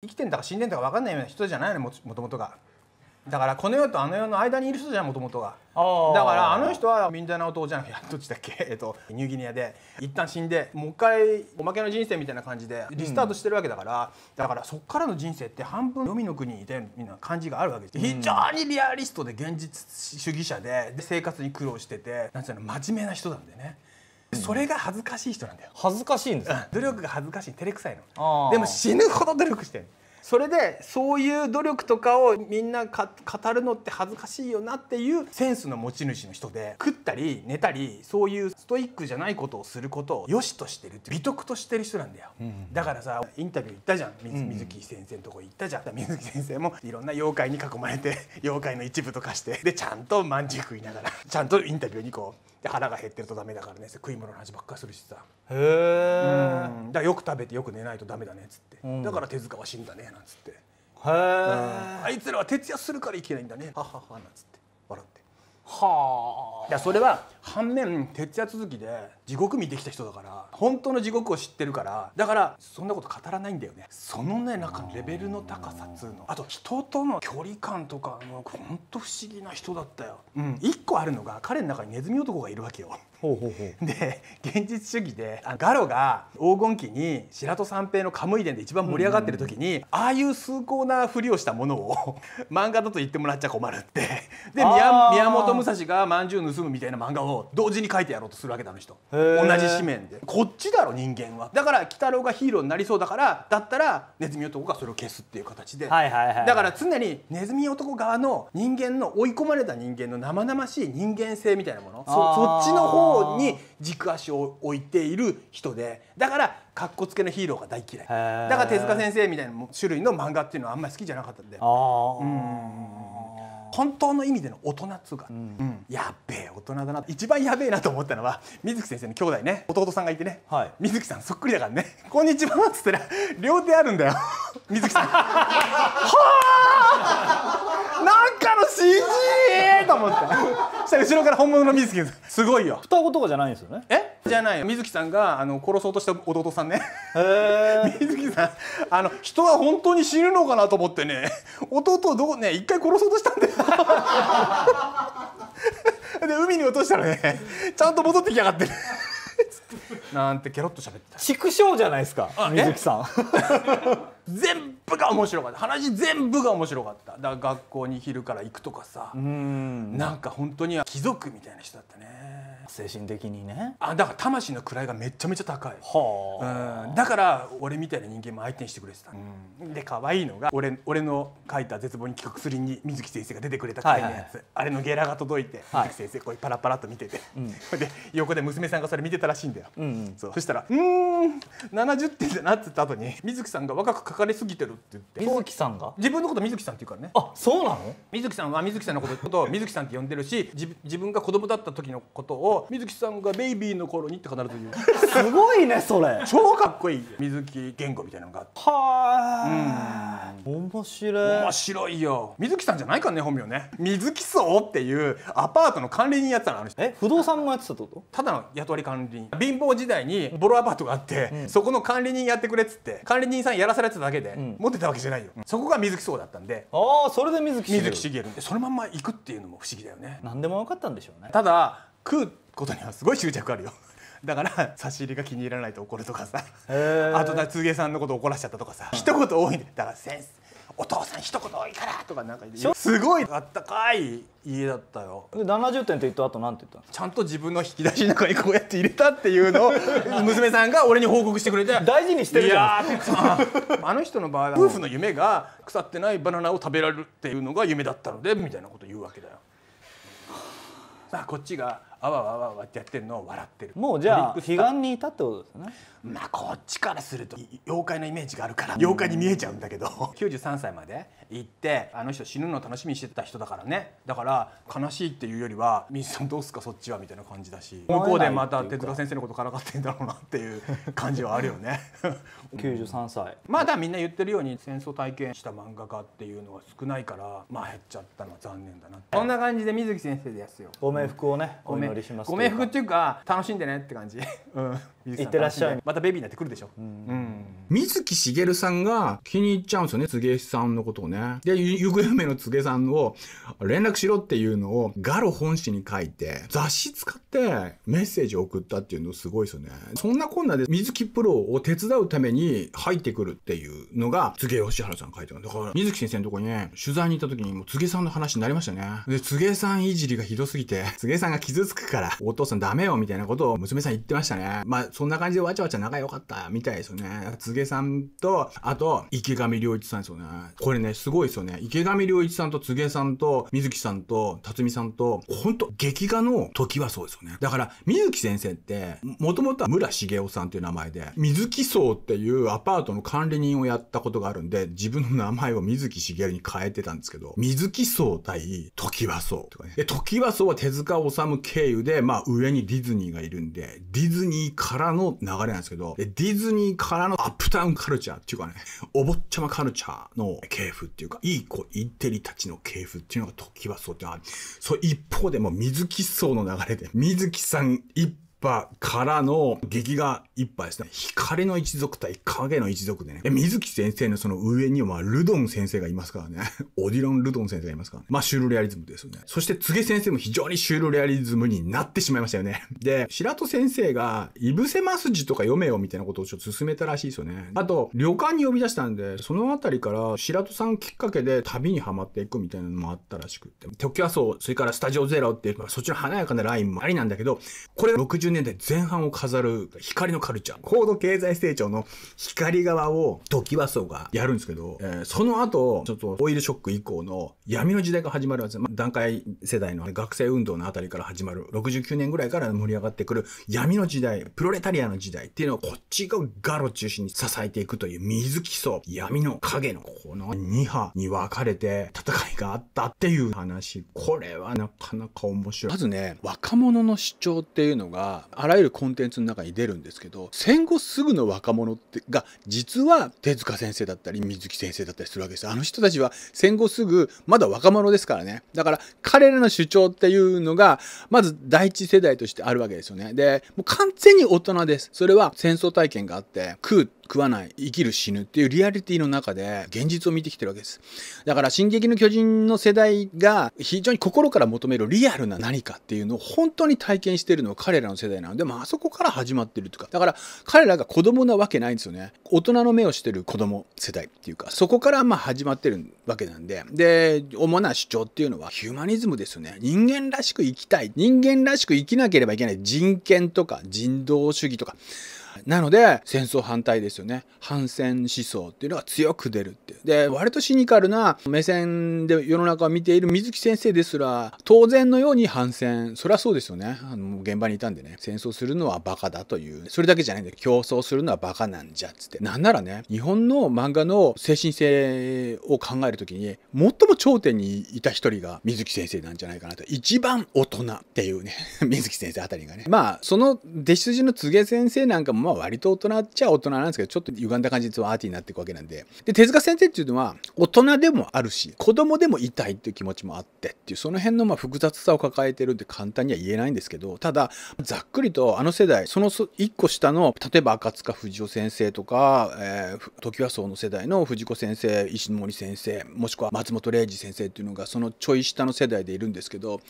生きてんだか死んでんだか分かんないような人じゃないのもともとがだからこの世とあの世の間にいる人じゃんもともとがだからあの人はミンダナオ島じゃんくどっちだっけ、えっと、ニューギニアで一旦死んでもう一回おまけの人生みたいな感じでリスタートしてるわけだから、うん、だからそっからの人生って半分黄泉の国にいたような感じがあるわけです、うん、非常にリアリストで現実主義者でで生活に苦労しててなんていうの真面目な人なんでねそれが恥ずかしい人なんだよ恥ずかしいんです、努力が恥ずかしい照れくさいのでも死ぬほど努力してるそれでそういう努力とかをみんな語るのって恥ずかしいよなっていうセンスの持ち主の人で食ったり寝たりそういうストイックじゃないことをすることを良しとしてるって美徳としてる人なんだよ、うん、だからさインタビュー行ったじゃん水木先生のとこ行ったじゃん、うん、水木先生もいろんな妖怪に囲まれて 妖怪の一部とかしてでちゃんとまんじゅう食いながらちゃんとインタビューにこうで腹が減ってるとダメだからね食い物の話ばっかりするしさへえ、うんよく食べてよく寝ないとダメだねっつって、うん、だから手塚は死んだねなんつってへえ、あいつらは徹夜するからいけないんだねはははなんつって笑ってはあそれは反面徹夜続きで地獄見てきた人だから本当の地獄を知ってるからだからそんなこと語らないんだよねそのねなんかレベルの高さっつうのあと人との距離感とかもほんと不思議な人だったよ、うん、一個あるのが彼の中にネズミ男がいるわけよほうほうほうで現実主義でガロが黄金期に白戸三平の「カムイ伝」で一番盛り上がってる時に、うんうん、ああいう崇高なふりをしたものを 漫画だと言ってもらっちゃ困るってで宮本武蔵がまんじゅう盗むみたいな漫画を同時に書いてやろうとするわけだあの人同じ紙面でこっちだろ人間はだから鬼太郎がヒーローになりそうだからだったらネズミ男がそれを消すっていう形で、はいはいはい、だから常にネズミ男側の人間の追い込まれた人間の生々しい人間性みたいなものそそっちの方方に軸足を置いている人でだからかっこつけのヒーローが大嫌いだから手塚先生みたいな種類の漫画っていうのはあんまり好きじゃなかったんで。本当の意味での大人っつうか、うん、やっべえ大人だな一番やべえなと思ったのは水木先生の兄弟ね弟さんがいてね、はい、水木さんそっくりだからね「こんにちは」っつったら両手あるんだよ水木さん。は あなんかの CG! と思ってしたら後ろから本物の水木すごいよ双子とかじゃないんですよねえじゃない水木さんがあの殺そうとした弟さんねえ水木さんあの人は本当に死ぬのかなと思ってね弟をどこね一回殺そうとしたんだよで海に落としたらねちゃんと戻ってきやがってるなんてゲロッと喋ってた畜生じゃないですか水木さん 全部部が面白かった話全部が面白かっただから学校に昼から行くとかさなんか本当には貴族みたいな人だったね精神的にねあだから魂の位がめちゃめちゃ高い、はあ、うん、だから俺みたいな人間も相手にしてくれてた、うん、で可愛いのが俺俺の書いた絶望に効く薬に水木先生が出てくれた回のやつ、はいはい、あれのゲラが届いて、はい、水木先生こうパラパラと見てて、うん、で横で娘さんがそれ見てたらしいんだよ、うんうん、そうそしたら「うん70点だな」っつった後に水木さんが若く書かれすぎてるって言って水木さんが自分のこと水木さんって言うからねあそうなの水木さんは水木さんのこと水木さんって呼んでるし自分が子供だった時のことを水木さんがベイビーの頃にって必ず言うすごいねそれ超かっこいい水木言語みたいなのがあってはあ、うん、面白い面白いよ水木さんじゃないからね本名ね水木荘っていうアパートの管理人やってたのあの人え不動産もやってたってことただの雇われ管理人貧乏時代にボロアパートがあって、うん、そこの管理人やってくれっつって管理人さんやらされてただけで、うん、持ってたわけじゃないよ、うん、そこが水木荘だったんでああそれで水木水木しげるんでそのまんま行くっていうのも不思議だよね何でも分かったんでしょうねただ食うことにはすごい執着あるよ。だから差し入れが気に入らないと怒るとかさあとだ通芸さんのこと怒らしちゃったとかさ一言多いんだだから先生お父さん一言多いからとかなんかすごいあったかい家だったよで70点って言った後なんて言ったちゃんと自分の引き出しの中にこうやって入れたっていうのを 娘さんが俺に報告してくれて大事にしてるじゃんいやあの人の場合は夫婦の夢が腐ってないバナナを食べられるっていうのが夢だったのでみたいなこと言うわけだよあこっちがあわわわわってやってるのを笑ってるもうじゃあ彼岸にいたってことですねまあこっちからすると妖怪のイメージがあるから妖怪に見えちゃうんだけど93歳まで行ってあの人死ぬの楽しみにしてた人だからねだから悲しいっていうよりは「水さんどうすかそっちは」みたいな感じだし向こうでまた哲塚先生のことからかってんだろうなっていう感じはあるよね93 歳まだみんな言ってるように戦争体験した漫画家っていうのは少ないからまあ減っちゃったのは残念だなこんな感じで水木先生ですよご冥福をねご冥すご冥福っていうか楽しんでねって感じ、うん、い ってらっしゃいまたベビーになってくるでしょ、うんうん、水木しげるさんが気に入っちゃうんですよね柘植さんのことをねで行方不明の柘植さんを連絡しろっていうのをガロ本誌に書いて雑誌使ってメッセージを送ったっていうのすごいですよねそんなこんなで水木プロを手伝うために入ってくるっていうのが柘植義原さん書いてるだから水木先生のとこにね取材に行った時にもう柘植さんの話になりましたねで柘植さんいじりがひどすぎて柘植さんが傷つくから、お父さんダメよ、みたいなことを娘さん言ってましたね。まあ、そんな感じでわちゃわちゃ仲良かった、みたいですよね。つげさんと、あと、池上良一さんですよね。これね、すごいですよね。池上良一さんとつげさんと、水木さんと、辰巳さんと、ほんと、劇画の時はそうですよね。だから、水木先生って、もともとは村茂雄さんという名前で、水木荘っていうアパートの管理人をやったことがあるんで、自分の名前を水木しげるに変えてたんですけど、水木荘対時は荘とかね。で、時は荘は手塚治虫経由で、まあ上にディズニーがいるんで、ディズニーからの流れなんですけど、ディズニーからのアップタウンカルチャーっていうかね、お坊ちゃまカルチャーの系譜っていうか、いい子、インテリたちの系譜っていうのが時はそうってある。そう、一方でも水木層の流れで、水木さん一波からの劇画一波ですね。光の一族対影の一族でね。水木先生のその上には、まルドン先生がいますからね。オディロン・ルドン先生がいますからね。まあ、シュールレアリズムですよね。そして、柘植先生も非常にシュールレアリズムになってしまいましたよね。で、白戸先生が、いぶせます字とか読めよみたいなことをちょっと勧めたらしいですよね。あと、旅館に呼び出したんで、そのあたりから白戸さんきっかけで旅にはまっていくみたいなのもあったらしくて。特許麻生、それからスタジオゼロっていう、そっちの華やかなラインもありなんだけど、これ60 90年代前半を飾る光のカルチャー。高度経済成長の光側をドキワウがやるんですけど、えー、その後、ちょっとオイルショック以降の闇の時代が始まるわけです。まあ、段階世代の学生運動のあたりから始まる、69年ぐらいから盛り上がってくる闇の時代、プロレタリアの時代っていうのをこっちがガロ中心に支えていくという水基礎、闇の影のこの2波に分かれて戦いがあったっていう話。これはなかなか面白い。まずね、若者の主張っていうのが、あらゆるコンテンツの中に出るんですけど戦後すぐの若者ってが実は手塚先生だったり水木先生だったりするわけですあの人たちは戦後すぐまだ若者ですからねだから彼らの主張っていうのがまず第一世代としてあるわけですよねでもう完全に大人ですそれは戦争体験があって食う食わない生きる死ぬっていうリアリティの中で現実を見てきてるわけですだから「進撃の巨人」の世代が非常に心から求めるリアルな何かっていうのを本当に体験してるのは彼らの世代なので、まあそこから始まってるとかだから彼らが子供なわけないんですよね大人の目をしてる子供世代っていうかそこからまあ始まってるわけなんでで主な主張っていうのはヒューマニズムですよね人間らしく生きたい人間らしく生きなければいけない人権とか人道主義とかなので戦争反対ですよね反戦思想っていうのが強く出るってで割とシニカルな目線で世の中を見ている水木先生ですら当然のように反戦そりゃそうですよねあの現場にいたんでね戦争するのはバカだというそれだけじゃないんで競争するのはバカなんじゃっつってなんならね日本の漫画の精神性を考える時に最も頂点にいた一人が水木先生なんじゃないかなと一番大人っていうね 水木先生あたりがねまあその弟子筋の柘植先生なんかもまあ割と大人っちゃ大人なんですけど、ちょっと歪んだ感じでアーティーになっていくわけなんで。で、手塚先生っていうのは、大人でもあるし、子供でもいたいっていう気持ちもあってっていう、その辺のま複雑さを抱えてるって簡単には言えないんですけど、ただ、ざっくりとあの世代、その1個下の、例えば赤塚不二夫先生とか、えー、時は荘の世代の藤子先生、石森先生、もしくは松本零士先生っていうのが、そのちょい下の世代でいるんですけど、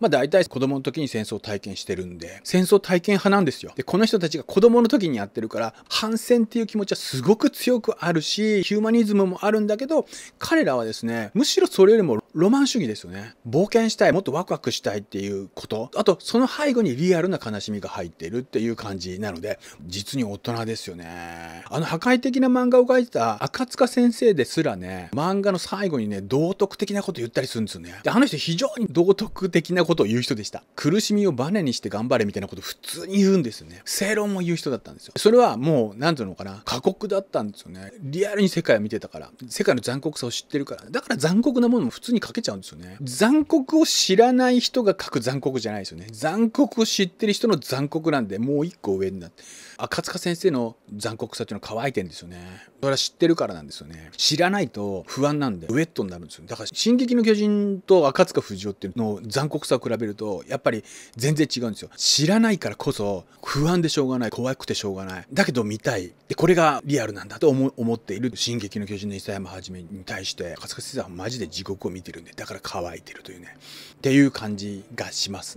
まあ大体子供の時に戦争を体験してるんで、戦争体験派なんですよ。で、この人たちが子供の時にやってるから反戦っていう気持ちはすごく強くあるしヒューマニズムもあるんだけど彼らはですねむしろそれよりもロマン主義ですよね冒険したいもっとワクワクしたいっていうことあとその背後にリアルな悲しみが入ってるっていう感じなので実に大人ですよねあの破壊的な漫画を描いてた赤塚先生ですらね漫画の最後にね道徳的なこと言ったりするんですよねであの人非常に道徳的なことを言う人でした苦しみをバネにして頑張れみたいなこと普通に言うんですよね正論も言う人だったったんですよ。それはもう、何ていうのかな、過酷だったんですよね。リアルに世界を見てたから、世界の残酷さを知ってるから、だから残酷なものも普通に書けちゃうんですよね。残酷を知らない人が書く残酷じゃないですよね。残酷を知ってる人の残酷なんで、もう一個上になって。赤塚先生の残酷さっていうのは乾いてんですよね。それは知ってるからなんですよね。知らないと不安なんで、ウェットになるんですよ。だから、進撃の巨人と赤塚不二夫っていうのを残酷さを比べると、やっぱり全然違うんですよ。知らないからこそ、不安でしょうがない、怖くてしょうがない。だけど見たい。で、これがリアルなんだと思思っている、進撃の巨人の諫山はじめに対して、春日先生はマジで地獄を見てるんで、だから乾いてるというね。っていう感じがしますね。